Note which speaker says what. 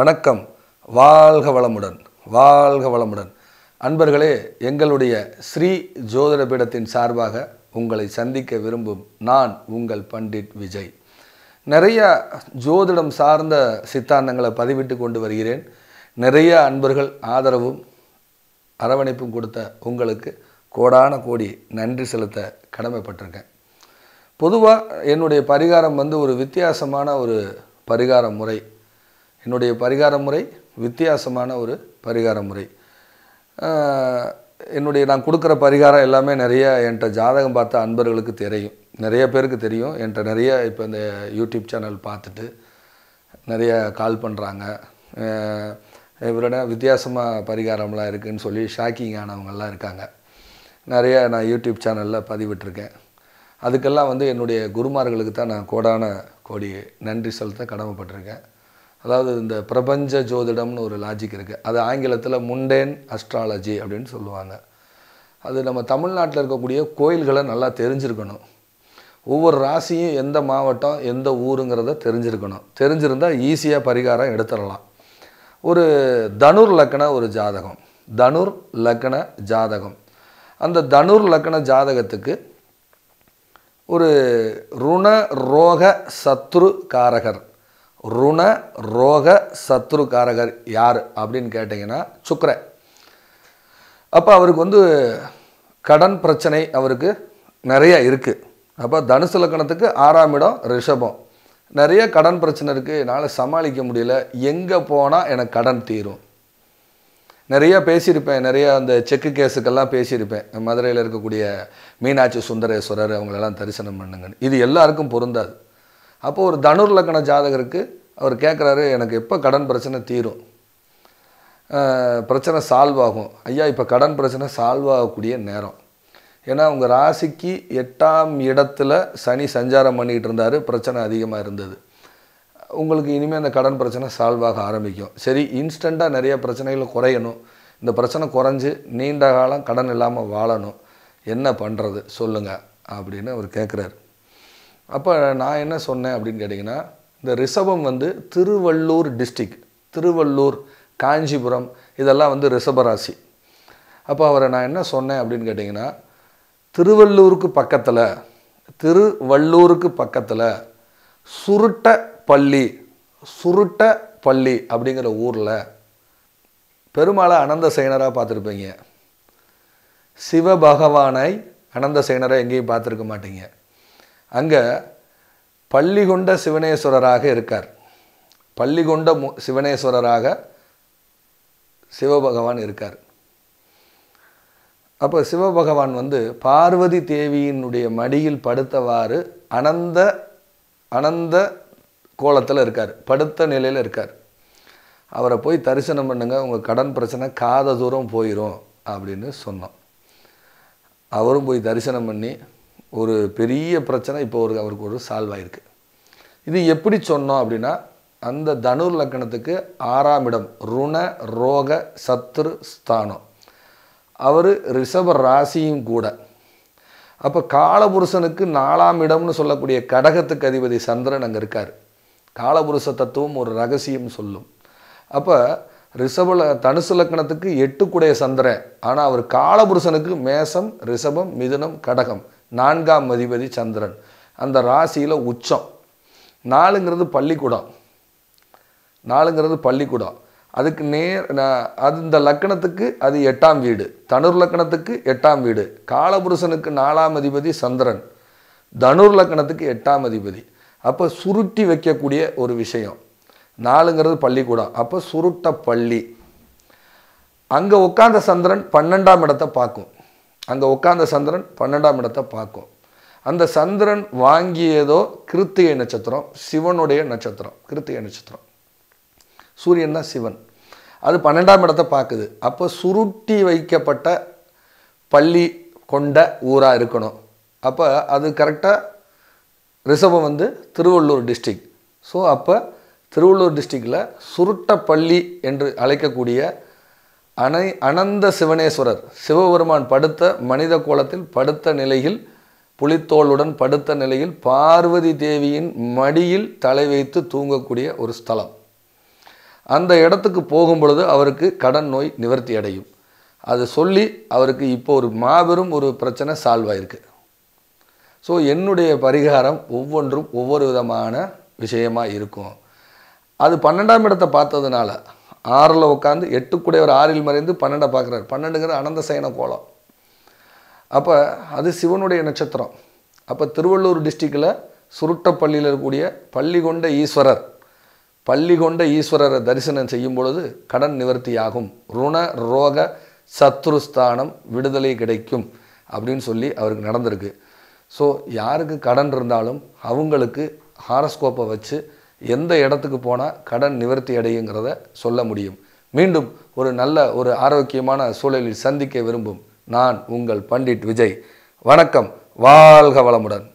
Speaker 1: வணக்கம் வாழ்க வளமுடன் வாழ்க வளமுடன் அன்பர்களே எங்களுடைய ஸ்ரீ ஜோதிட பீடத்தின் சார்பாக உங்களை சந்திக்க விரும்பும் நான் உங்கள் பண்டிட் விஜய் நிறைய ஜோதிடம் சார்ந்த சித்தாந்தங்களை பதிவிட்டு கொண்டு வருகிறேன் நிறைய அன்பர்கள் ஆதரவும் அரவணைப்பும் கொடுத்த உங்களுக்கு கோடான கோடி நன்றி செலுத்த கடமைப்பட்டிருக்கேன் பொதுவாக என்னுடைய பரிகாரம் வந்து ஒரு வித்தியாசமான ஒரு பரிகார முறை என்னுடைய பரிகார முறை வித்தியாசமான ஒரு பரிகார முறை என்னுடைய நான் கொடுக்குற பரிகாரம் எல்லாமே நிறைய என்கிட்ட ஜாதகம் பார்த்த அன்பர்களுக்கு தெரியும் நிறைய பேருக்கு தெரியும் என்கிட்ட நிறைய இப்போ இந்த யூடியூப் சேனல் பார்த்துட்டு நிறைய கால் பண்ணுறாங்க இவரோட வித்தியாசமாக பரிகாரம்லாம் இருக்குதுன்னு சொல்லி ஷாக்கிங் ஆனவங்கள்லாம் இருக்காங்க நிறைய நான் யூடியூப் சேனலில் பதிவிட்டிருக்கேன் அதுக்கெல்லாம் வந்து என்னுடைய குருமார்களுக்கு தான் நான் கோடான கோடி நன்றி செலுத்த கடமைப்பட்டிருக்கேன் அதாவது இந்த பிரபஞ்ச ஜோதிடம்னு ஒரு லாஜிக் இருக்குது அது ஆங்கிலத்தில் முண்டேன் அஸ்ட்ராலஜி அப்படின்னு சொல்லுவாங்க அது நம்ம தமிழ்நாட்டில் இருக்கக்கூடிய கோயில்களை நல்லா தெரிஞ்சிருக்கணும் ஒவ்வொரு ராசியும் எந்த மாவட்டம் எந்த ஊருங்கிறத தெரிஞ்சிருக்கணும் தெரிஞ்சிருந்தால் ஈஸியாக பரிகாரம் எடுத்துடலாம் ஒரு தனுர் லக்கண ஒரு ஜாதகம் தனுர் லக்கண ஜாதகம் அந்த தனுர் லக்கண ஜாதகத்துக்கு ஒரு ருண ரோக சத்ரு காரகர் ருண ரோக சத்ருகாரகர் யார் அப்படின்னு கேட்டிங்கன்னா சுக்கர அப்போ அவருக்கு வந்து கடன் பிரச்சனை அவருக்கு நிறைய இருக்குது அப்போ தனுசு லக்கணத்துக்கு ஆறாம் இடம் ரிஷபம் நிறைய கடன் பிரச்சனை இருக்குது என்னால் சமாளிக்க முடியல எங்கே போனால் எனக்கு கடன் தீரும் நிறையா பேசியிருப்பேன் நிறையா அந்த செக்கு கேஸுக்கெல்லாம் பேசியிருப்பேன் மதுரையில் இருக்கக்கூடிய மீனாட்சி சுந்தரேஸ்வரர் அவங்களெல்லாம் தரிசனம் பண்ணுங்கன்னு இது எல்லாருக்கும் பொருந்தாது அப்போது ஒரு தனுர் லக்கண ஜாதகருக்கு அவர் கேட்குறாரு எனக்கு எப்போ கடன் பிரச்சனை தீரும் பிரச்சனை சால்வ் ஆகும் ஐயா இப்போ கடன் பிரச்சனை சால்வ் ஆகக்கூடிய நேரம் ஏன்னா உங்கள் ராசிக்கு எட்டாம் இடத்துல சனி சஞ்சாரம் பண்ணிகிட்டு இருந்தார் பிரச்சனை அதிகமாக இருந்தது உங்களுக்கு இனிமேல் அந்த கடன் பிரச்சனை சால்வ் ஆக ஆரம்பிக்கும் சரி இன்ஸ்டண்ட்டாக நிறைய பிரச்சனைகள் குறையணும் இந்த பிரச்சனை குறைஞ்சி நீண்ட காலம் கடன் இல்லாமல் வாழணும் என்ன பண்ணுறது சொல்லுங்கள் அப்படின்னு அவர் கேட்குறாரு அப்போ நான் என்ன சொன்னேன் அப்படின்னு கேட்டிங்கன்னா இந்த ரிஷபம் வந்து திருவள்ளூர் டிஸ்ட்ரிக் திருவள்ளூர் காஞ்சிபுரம் இதெல்லாம் வந்து ரிஷபராசி அப்போ அவரை நான் என்ன சொன்னேன் அப்படின்னு கேட்டிங்கன்னா திருவள்ளூருக்கு பக்கத்தில் திருவள்ளூருக்கு பக்கத்தில் சுருட்ட பள்ளி சுருட்ட பள்ளி அப்படிங்கிற ஊரில் பெருமாளை அனந்த சேனராக பார்த்துருப்பீங்க சிவபகவானை அனந்த சேனராக எங்கேயும் பார்த்துருக்க மாட்டீங்க அங்கே பள்ளி கொண்ட சிவனேஸ்வரராக இருக்கார் பள்ளி கொண்ட சிவனேஸ்வரராக சிவபகவான் இருக்கார் அப்போ சிவபகவான் வந்து பார்வதி தேவியினுடைய மடியில் படுத்தவாறு அனந்த அனந்த கோலத்தில் இருக்கார் படுத்த நிலையில் இருக்கார் அவரை போய் தரிசனம் பண்ணுங்கள் உங்கள் கடன் பிரச்சனை காத தூரம் போயிடும் அப்படின்னு சொன்னோம் அவரும் போய் தரிசனம் பண்ணி ஒரு பெரிய பிரச்சனை இப்போ ஒரு அவருக்கு ஒரு சால்வ் ஆகிருக்கு இது எப்படி சொன்னோம் அப்படின்னா அந்த தனுர் லக்கணத்துக்கு ஆறாம் இடம் ருண ரோக சத்ரு ஸ்தானம் அவர் ரிஷப ராசியும் கூட அப்போ காலபுருஷனுக்கு நாலாம் இடம்னு சொல்லக்கூடிய கடகத்துக்கு அதிபதி சந்திரன் அங்கே இருக்கார் காலபுருஷ தத்துவம் ஒரு ரகசியம் சொல்லும் அப்போ ரிஷப தனுசு லக்கணத்துக்கு எட்டுக்குடைய சந்திரன் ஆனால் அவர் காலபுருஷனுக்கு மேசம் ரிஷபம் மிதுனம் கடகம் நான்காம் அதிபதி சந்திரன் அந்த ராசியில் உச்சம் நாலுங்கிறது பள்ளிக்கூடம் நாலுங்கிறது பள்ளிக்கூடம் அதுக்கு நேர் அது இந்த லக்கணத்துக்கு அது எட்டாம் வீடு தனுர் லக்கணத்துக்கு எட்டாம் வீடு காலபுருஷனுக்கு நாலாம் அதிபதி சந்திரன் தனுர் லக்கணத்துக்கு எட்டாம் அதிபதி அப்போ சுருட்டி வைக்கக்கூடிய ஒரு விஷயம் நாலுங்கிறது பள்ளிக்கூடம் அப்போ சுருட்ட பள்ளி அங்கே உட்காந்த சந்திரன் பன்னெண்டாம் இடத்தை பார்க்கும் அங்கே உட்கார்ந்த சந்திரன் பன்னெண்டாம் இடத்தை பார்க்கும் அந்த சந்திரன் வாங்கியதோ கிருத்திகை நட்சத்திரம் சிவனுடைய நட்சத்திரம் கிருத்திகை நட்சத்திரம் சூரியன் தான் சிவன் அது பன்னெண்டாம் இடத்தை பார்க்குது அப்போ சுருட்டி வைக்கப்பட்ட பள்ளி கொண்ட ஊராக இருக்கணும் அப்போ அது கரெக்டாக ரிசர்வம் வந்து திருவள்ளூர் டிஸ்ட்ரிக் ஸோ அப்போ திருவள்ளூர் டிஸ்ட்ரிக்டில் பள்ளி என்று அழைக்கக்கூடிய அனை அனந்த சிவனேஸ்வரர் சிவபெருமான் படுத்த மனித கோலத்தில் படுத்த நிலையில் புலித்தோளுடன் படுத்த நிலையில் பார்வதி தேவியின் மடியில் தலை வைத்து தூங்கக்கூடிய ஒரு ஸ்தலம் அந்த இடத்துக்கு போகும் பொழுது அவருக்கு கடன் நோய் நிவர்த்தி அடையும் அது சொல்லி அவருக்கு இப்போ ஒரு மாபெரும் ஒரு பிரச்சனை சால்வ் ஆயிருக்கு ஸோ என்னுடைய பரிகாரம் ஒவ்வொன்றும் ஒவ்வொரு விதமான விஷயமாக இருக்கும் அது பன்னெண்டாம் இடத்தை பார்த்ததுனால ஆறில் உட்காந்து கூட ஒரு ஆறில் மறைந்து பன்னெண்டை பார்க்குறாரு பன்னெண்டுங்கிற அனந்த சயன கோலம் அப்போ அது சிவனுடைய நட்சத்திரம் அப்போ திருவள்ளூர் டிஸ்ட்ரிக்டில் சுருட்டப்பள்ளியில் இருக்கக்கூடிய பள்ளி கொண்ட ஈஸ்வரர் பள்ளி கொண்ட ஈஸ்வரரை தரிசனம் செய்யும் பொழுது கடன் நிவர்த்தியாகும் ருண ரோக சத்ருஸ்தானம் விடுதலை கிடைக்கும் அப்படின்னு சொல்லி அவருக்கு நடந்திருக்கு ஸோ யாருக்கு கடன் இருந்தாலும் அவங்களுக்கு ஹாரஸ்கோப்பை வச்சு எந்த இடத்துக்கு போனால் கடன் நிவர்த்தி அடையுங்கிறத சொல்ல முடியும் மீண்டும் ஒரு நல்ல ஒரு ஆரோக்கியமான சூழலில் சந்திக்க விரும்பும் நான் உங்கள் பண்டிட் விஜய் வணக்கம் வாழ்க வளமுடன்